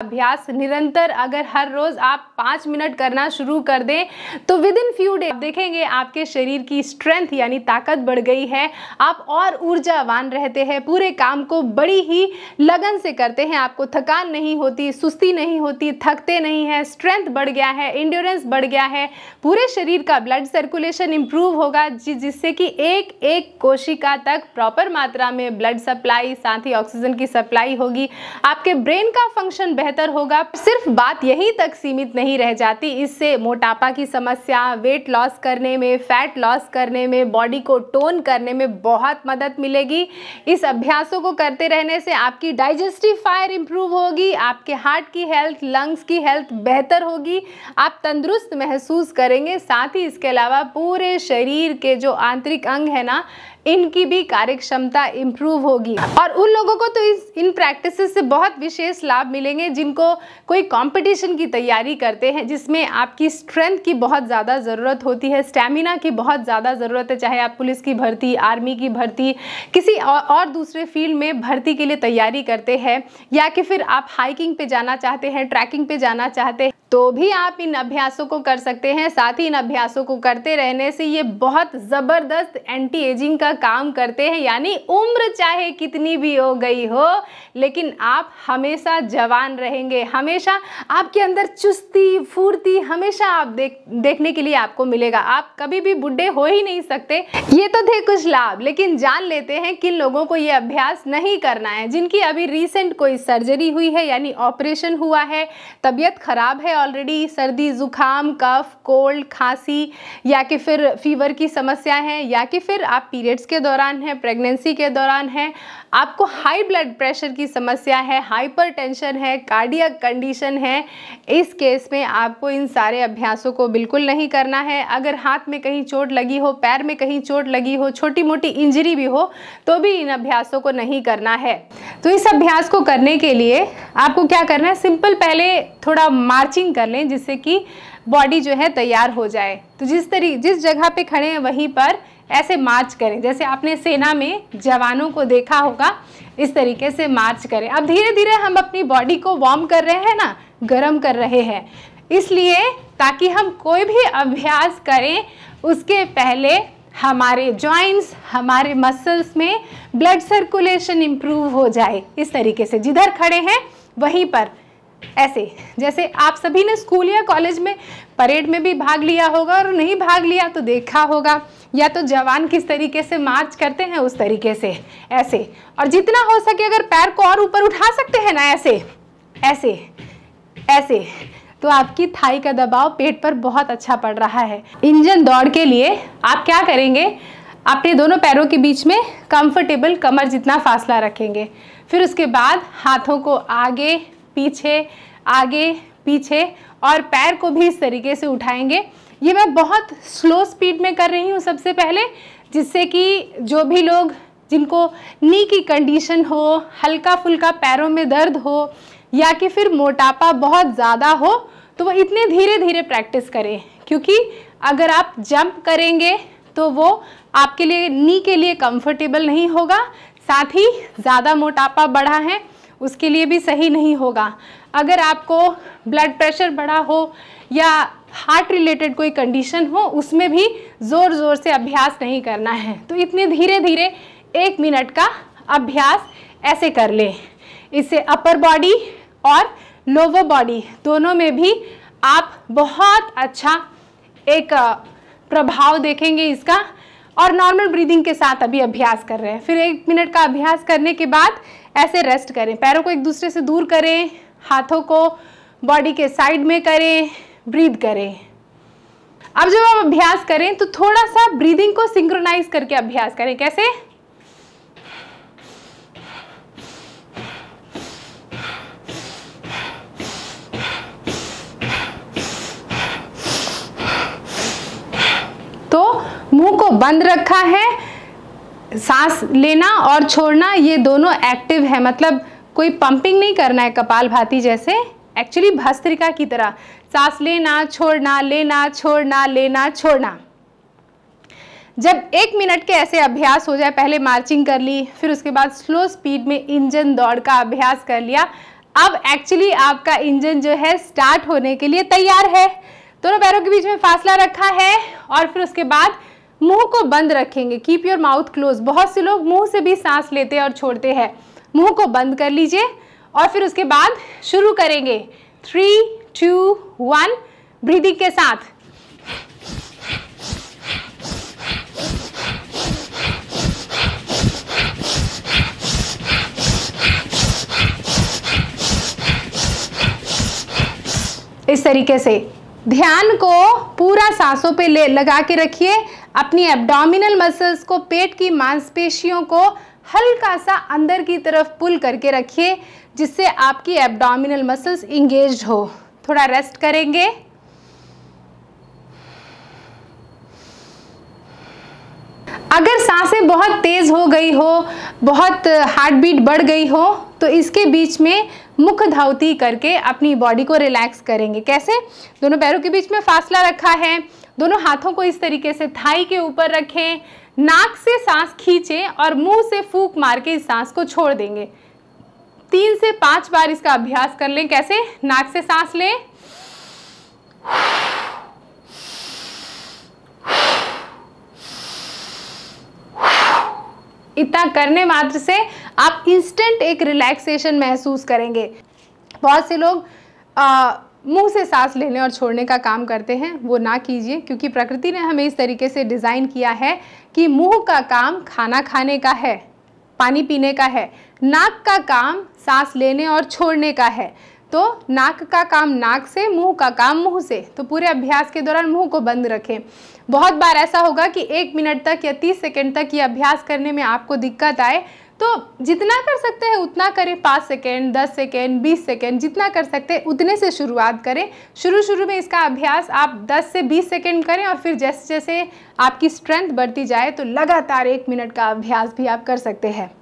अभ्यास निरंतर अगर हर रोज आप पांच मिनट करना शुरू कर दें तो विद इन फ्यू डे देखेंगे आपके शरीर की स्ट्रेंथ यानी ताकत बढ़ गई है आप और ऊर्जावान रहते हैं पूरे काम को बड़ी ही लगन से करते हैं आपको थकान नहीं होती सुस्ती नहीं होती थकते नहीं हैं स्ट्रेंथ बढ़ गया है इंड्योरेंस बढ़ गया है पूरे शरीर का ब्लड सर्कुलेशन इम्प्रूव होगा जि जिससे कि एक एक कोशिका तक प्रॉपर मात्रा में ब्लड सप्लाई साथ ही ऑक्सीजन की सप्लाई होगी आपके ब्रेन का फंक्शन बेहतर बेहतर होगा सिर्फ बात यहीं तक सीमित नहीं रह जाती इससे मोटापा की समस्या वेट लॉस करने में फैट लॉस करने में बॉडी को टोन करने में बहुत मदद मिलेगी इस अभ्यासों को करते रहने से आपकी डाइजेस्टिव फायर इम्प्रूव होगी आपके हार्ट की हेल्थ लंग्स की हेल्थ बेहतर होगी आप तंदुरुस्त महसूस करेंगे साथ ही इसके अलावा पूरे शरीर के जो आंतरिक अंग है ना इनकी भी कार्य क्षमता इम्प्रूव होगी और उन लोगों को तो इस इन प्रैक्टिस से बहुत विशेष लाभ मिलेंगे जिनको कोई कॉम्पिटिशन की तैयारी करते हैं जिसमें आपकी स्ट्रेंथ की बहुत ज़्यादा ज़रूरत होती है स्टेमिना की बहुत ज़्यादा ज़रूरत है चाहे आप पुलिस की भर्ती आर्मी की भर्ती किसी और दूसरे फील्ड में भर्ती के लिए तैयारी करते हैं या कि फिर आप हाइकिंग पे जाना चाहते हैं ट्रैकिंग पे जाना चाहते हैं तो भी आप इन अभ्यासों को कर सकते हैं साथ ही इन अभ्यासों को करते रहने से ये बहुत ज़बरदस्त एंटी एजिंग का काम करते हैं यानी उम्र चाहे कितनी भी हो गई हो लेकिन आप हमेशा जवान रहेंगे हमेशा आपके अंदर चुस्ती फुर्ती हमेशा आप देख देखने के लिए आपको मिलेगा आप कभी भी बुढ़े हो ही नहीं सकते ये तो थे कुछ लाभ लेकिन जान लेते हैं किन लोगों को ये अभ्यास नहीं करना है जिनकी अभी रिसेंट कोई सर्जरी हुई है यानी ऑपरेशन हुआ है तबीयत खराब है ऑलरेडी सर्दी ज़ुकाम कफ कोल्ड खांसी या कि फिर फीवर की समस्या है या कि फिर आप पीरियड्स के दौरान हैं प्रेगनेंसी के दौरान हैं आपको हाई ब्लड प्रेशर की समस्या है हाइपर है कार्डियक कंडीशन है इस केस में आपको इन सारे अभ्यासों को बिल्कुल नहीं करना है अगर हाथ में कहीं चोट लगी हो पैर में कहीं चोट लगी हो छोटी मोटी इंजरी भी हो तो भी इन अभ्यासों को नहीं करना है तो इस अभ्यास को करने के लिए आपको क्या करना है सिंपल पहले थोड़ा मार्चिंग स्ट्रेचिंग कर लें जिससे कि बॉडी जो है तैयार हो जाए तो जिस तरी जिस जगह पे खड़े हैं वहीं पर ऐसे मार्च करें जैसे आपने सेना में जवानों को देखा होगा इस तरीके से मार्च करें अब धीरे धीरे हम अपनी बॉडी को वार्म कर रहे हैं ना गर्म कर रहे हैं इसलिए ताकि हम कोई भी अभ्यास करें उसके पहले हमारे जॉइंट्स हमारे मसल्स में ब्लड सर्कुलेशन इम्प्रूव हो जाए इस तरीके से जिधर खड़े हैं वहीं पर ऐसे जैसे आप सभी ने स्कूल या कॉलेज में परेड में भी भाग लिया होगा और नहीं भाग लिया तो देखा होगा या तो जवान किस तरीके से मार्च करते हैं उस तरीके से ऐसे और जितना हो सके अगर पैर को और ऊपर उठा सकते हैं ना ऐसे ऐसे ऐसे तो आपकी थाई का दबाव पेट पर बहुत अच्छा पड़ रहा है इंजन दौड़ के लिए आप क्या करेंगे अपने दोनों पैरों के बीच में कंफर्टेबल कमर जितना फासला रखेंगे फिर उसके बाद हाथों को आगे पीछे आगे पीछे और पैर को भी इस तरीके से उठाएंगे ये मैं बहुत स्लो स्पीड में कर रही हूँ सबसे पहले जिससे कि जो भी लोग जिनको नी की कंडीशन हो हल्का फुल्का पैरों में दर्द हो या कि फिर मोटापा बहुत ज़्यादा हो तो वो इतने धीरे धीरे प्रैक्टिस करें क्योंकि अगर आप जंप करेंगे तो वो आपके लिए नी के लिए कंफर्टेबल नहीं होगा साथ ही ज़्यादा मोटापा बढ़ा है उसके लिए भी सही नहीं होगा अगर आपको ब्लड प्रेशर बढ़ा हो या हार्ट रिलेटेड कोई कंडीशन हो उसमें भी ज़ोर ज़ोर से अभ्यास नहीं करना है तो इतने धीरे धीरे एक मिनट का अभ्यास ऐसे कर लें इससे अपर बॉडी और लोअर बॉडी दोनों में भी आप बहुत अच्छा एक प्रभाव देखेंगे इसका और नॉर्मल ब्रीदिंग के साथ अभी अभ्यास कर रहे हैं फिर एक मिनट का अभ्यास करने के बाद ऐसे रेस्ट करें पैरों को एक दूसरे से दूर करें हाथों को बॉडी के साइड में करें ब्रीद करें अब जब आप अभ्यास करें तो थोड़ा सा ब्रीदिंग को सिंक्रोनाइज करके अभ्यास करें कैसे तो मुंह को बंद रखा है सांस लेना और छोड़ना ये दोनों एक्टिव है मतलब कोई पंपिंग नहीं करना है कपाल भाती जैसे एक्चुअली भस्त्रिका की तरह सांस लेना छोड़ना लेना छोड़ना लेना छोड़ना जब एक मिनट के ऐसे अभ्यास हो जाए पहले मार्चिंग कर ली फिर उसके बाद स्लो स्पीड में इंजन दौड़ का अभ्यास कर लिया अब एक्चुअली आपका इंजन जो है स्टार्ट होने के लिए तैयार है दोनों पैरों के बीच में फासला रखा है और फिर उसके बाद मुंह को बंद रखेंगे कीप योर माउथ क्लोज बहुत से लोग मुंह से भी सांस लेते हैं और छोड़ते हैं मुंह को बंद कर लीजिए और फिर उसके बाद शुरू करेंगे थ्री टू वन ब्रीदिंग के साथ इस तरीके से ध्यान को पूरा सांसों पे ले लगा के रखिए अपनी एब्डोमिनल मसल्स को पेट की मांसपेशियों को हल्का सा अंदर की तरफ पुल करके रखिए जिससे आपकी एब्डोमिनल मसल्स इंगेज हो थोड़ा रेस्ट करेंगे अगर सांसें बहुत तेज़ हो गई हो बहुत हार्ट बीट बढ़ गई हो तो इसके बीच में मुख धावती करके अपनी बॉडी को रिलैक्स करेंगे कैसे दोनों पैरों के बीच में फासला रखा है दोनों हाथों को इस तरीके से थाई के ऊपर रखें नाक से सांस खींचें और मुंह से फूक मार के इस सांस को छोड़ देंगे तीन से पांच बार इसका अभ्यास कर लें कैसे नाक से सांस लें इतना करने मात्र से आप इंस्टेंट एक रिलैक्सेशन महसूस करेंगे बहुत से लोग मुंह से सांस लेने और छोड़ने का काम करते हैं वो ना कीजिए क्योंकि प्रकृति ने हमें इस तरीके से डिज़ाइन किया है कि मुंह का काम खाना खाने का है पानी पीने का है नाक का काम सांस लेने और छोड़ने का है तो नाक का काम नाक से मुंह का काम मुंह से तो पूरे अभ्यास के दौरान मुंह को बंद रखें बहुत बार ऐसा होगा कि एक मिनट तक या तीस सेकेंड तक ये अभ्यास करने में आपको दिक्कत आए तो जितना कर सकते हैं उतना करें पाँच सेकेंड दस सेकेंड बीस सेकेंड जितना कर सकते हैं उतने से शुरुआत करें शुरू शुरू में इसका अभ्यास आप दस से बीस सेकेंड करें और फिर जैसे जैसे आपकी स्ट्रेंथ बढ़ती जाए तो लगातार एक मिनट का अभ्यास भी आप कर सकते हैं